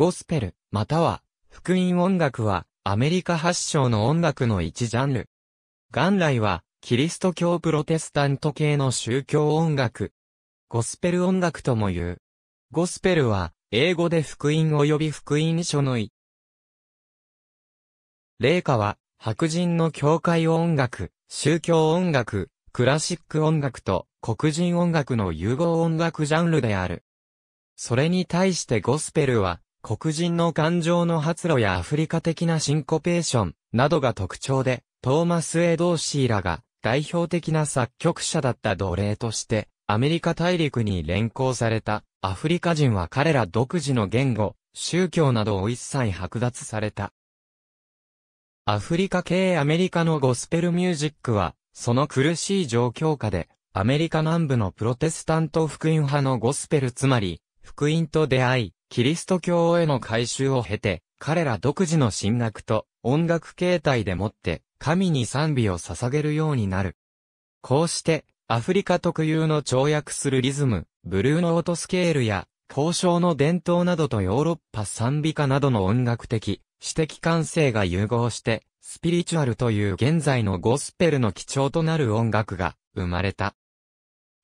ゴスペル、または、福音音楽は、アメリカ発祥の音楽の一ジャンル。元来は、キリスト教プロテスタント系の宗教音楽。ゴスペル音楽とも言う。ゴスペルは、英語で福音及び福音書の意。霊歌は、白人の教会音楽、宗教音楽、クラシック音楽と黒人音楽の融合音楽ジャンルである。それに対してゴスペルは、黒人の感情の発露やアフリカ的なシンコペーションなどが特徴で、トーマス・エドーシーらが代表的な作曲者だった奴隷として、アメリカ大陸に連行されたアフリカ人は彼ら独自の言語、宗教などを一切剥奪された。アフリカ系アメリカのゴスペルミュージックは、その苦しい状況下で、アメリカ南部のプロテスタント福音派のゴスペルつまり、福音と出会い、キリスト教への改修を経て、彼ら独自の神学と音楽形態でもって神に賛美を捧げるようになる。こうして、アフリカ特有の跳躍するリズム、ブルーノートスケールや、交渉の伝統などとヨーロッパ賛美歌などの音楽的、詩的感性が融合して、スピリチュアルという現在のゴスペルの基調となる音楽が生まれた。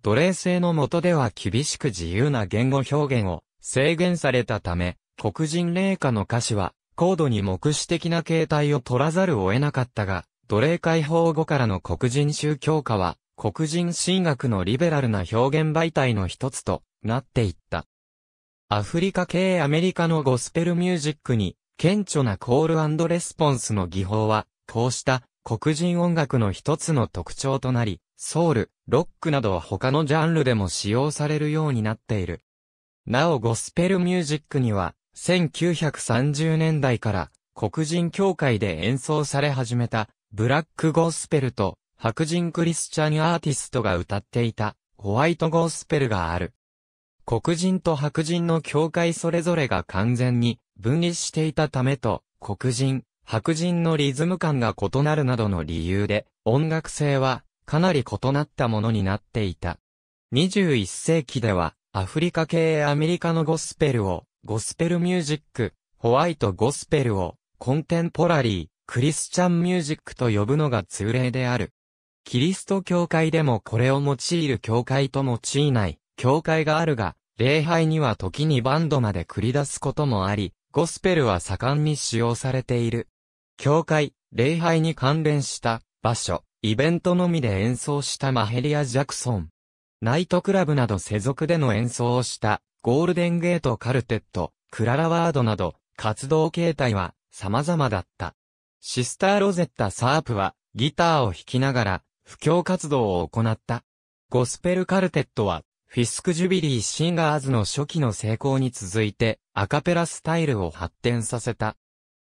奴隷制の下では厳しく自由な言語表現を制限されたため、黒人霊下の歌詞は、高度に目視的な形態を取らざるを得なかったが、奴隷解放後からの黒人宗教化は、黒人神学のリベラルな表現媒体の一つとなっていった。アフリカ系アメリカのゴスペルミュージックに、顕著なコールレスポンスの技法は、こうした黒人音楽の一つの特徴となり、ソウル、ロックなど他のジャンルでも使用されるようになっている。なおゴスペルミュージックには、1930年代から黒人協会で演奏され始めた、ブラックゴスペルと白人クリスチャンアーティストが歌っていた、ホワイトゴスペルがある。黒人と白人の教会それぞれが完全に分離していたためと、黒人、白人のリズム感が異なるなどの理由で、音楽性はかなり異なったものになっていた。21世紀では、アフリカ系アメリカのゴスペルを、ゴスペルミュージック、ホワイトゴスペルを、コンテンポラリー、クリスチャンミュージックと呼ぶのが通例である。キリスト教会でもこれを用いる教会と用いない、教会があるが、礼拝には時にバンドまで繰り出すこともあり、ゴスペルは盛んに使用されている。教会、礼拝に関連した、場所、イベントのみで演奏したマヘリア・ジャクソン、ナイトクラブなど世俗での演奏をしたゴールデンゲートカルテット、クララワードなど活動形態は様々だった。シスターロゼッタ・サープはギターを弾きながら布教活動を行った。ゴスペルカルテットはフィスク・ジュビリー・シンガーズの初期の成功に続いてアカペラスタイルを発展させた。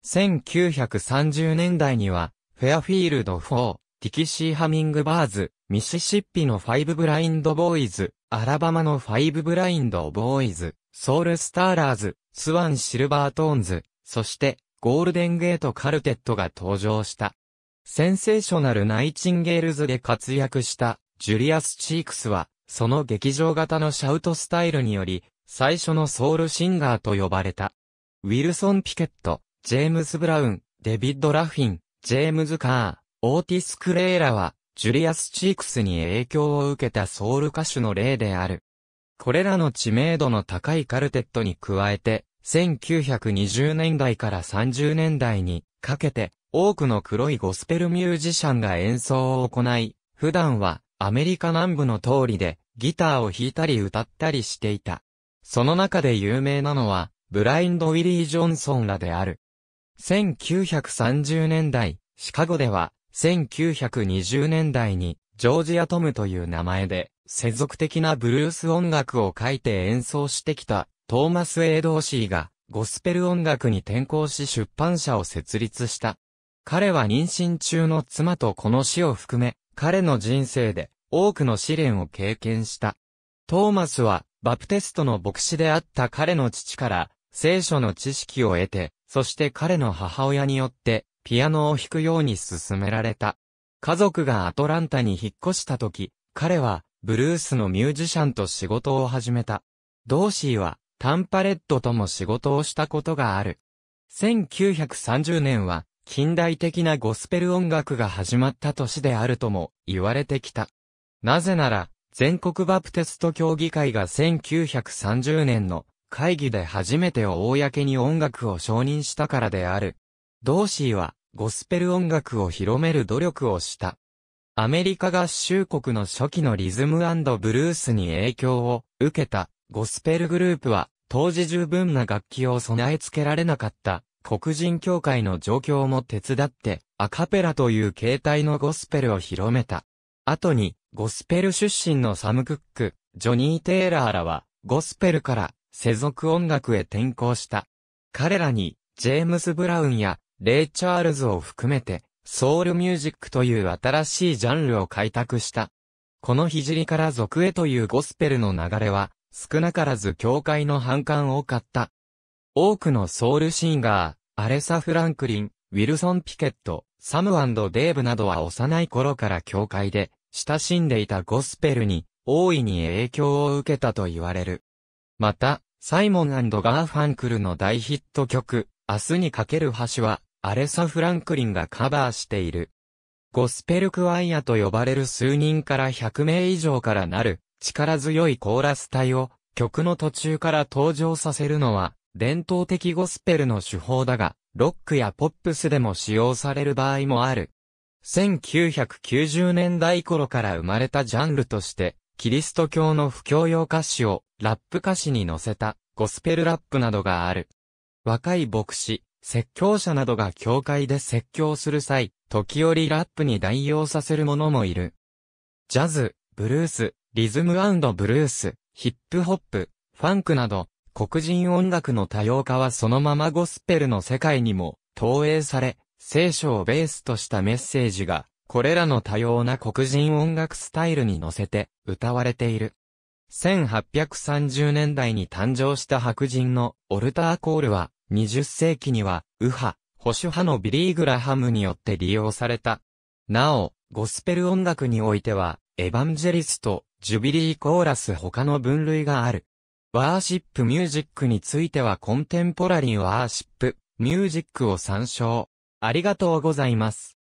1930年代にはフェアフィールド4、ティキシー・ハミングバーズ、ミシシッピのファイブブラインドボーイズ、アラバマのファイブブラインドボーイズ、ソウルスターラーズ、スワン・シルバートーンズ、そして、ゴールデンゲートカルテットが登場した。センセーショナルナイチンゲールズで活躍したジュリアス・チークスは、その劇場型のシャウトスタイルにより、最初のソウルシンガーと呼ばれた。ウィルソン・ピケット、ジェームズ・ブラウン、デビッド・ラフィン、ジェームズ・カー、オーティス・クレーラは、ジュリアス・チークスに影響を受けたソウル歌手の例である。これらの知名度の高いカルテットに加えて、1920年代から30年代にかけて、多くの黒いゴスペルミュージシャンが演奏を行い、普段はアメリカ南部の通りでギターを弾いたり歌ったりしていた。その中で有名なのは、ブラインド・ウィリー・ジョンソンらである。1930年代、シカゴでは、1920年代に、ジョージ・アトムという名前で、世俗的なブルース音楽を書いて演奏してきた、トーマス・エイドーシーが、ゴスペル音楽に転向し出版社を設立した。彼は妊娠中の妻とこの死を含め、彼の人生で多くの試練を経験した。トーマスは、バプテストの牧師であった彼の父から、聖書の知識を得て、そして彼の母親によって、ピアノを弾くように勧められた。家族がアトランタに引っ越した時、彼は、ブルースのミュージシャンと仕事を始めた。ドーシーは、タンパレットとも仕事をしたことがある。1930年は、近代的なゴスペル音楽が始まった年であるとも言われてきた。なぜなら、全国バプテスト協議会が1930年の会議で初めて公に音楽を承認したからである。ドーシーはゴスペル音楽を広める努力をした。アメリカ合衆国の初期のリズムブルースに影響を受けたゴスペルグループは当時十分な楽器を備え付けられなかった黒人協会の状況も手伝ってアカペラという形態のゴスペルを広めた。後にゴスペル出身のサム・クック、ジョニー・テイラーらはゴスペルから世俗音楽へ転向した。彼らにジェームス・ブラウンやレイ・チャールズを含めて、ソウルミュージックという新しいジャンルを開拓した。この聖から俗へというゴスペルの流れは、少なからず教会の反感を買った。多くのソウルシンガー、アレサ・フランクリン、ウィルソン・ピケット、サムデーブなどは幼い頃から教会で、親しんでいたゴスペルに、大いに影響を受けたと言われる。また、サイモンガーファンクルの大ヒット曲、明日にかける橋は、アレサ・フランクリンがカバーしている。ゴスペルクワイアと呼ばれる数人から100名以上からなる力強いコーラス隊を曲の途中から登場させるのは伝統的ゴスペルの手法だが、ロックやポップスでも使用される場合もある。1990年代頃から生まれたジャンルとして、キリスト教の不教養歌詞をラップ歌詞に乗せたゴスペルラップなどがある。若い牧師、説教者などが教会で説教する際、時折ラップに代用させる者もいる。ジャズ、ブルース、リズムブルース、ヒップホップ、ファンクなど、黒人音楽の多様化はそのままゴスペルの世界にも投影され、聖書をベースとしたメッセージが、これらの多様な黒人音楽スタイルに乗せて歌われている。1830年代に誕生した白人のオルターコールは、20世紀には、右派、保守派のビリー・グラハムによって利用された。なお、ゴスペル音楽においては、エヴァンジェリスト、ジュビリー・コーラス他の分類がある。ワーシップ・ミュージックについてはコンテンポラリー・ワーシップ、ミュージックを参照。ありがとうございます。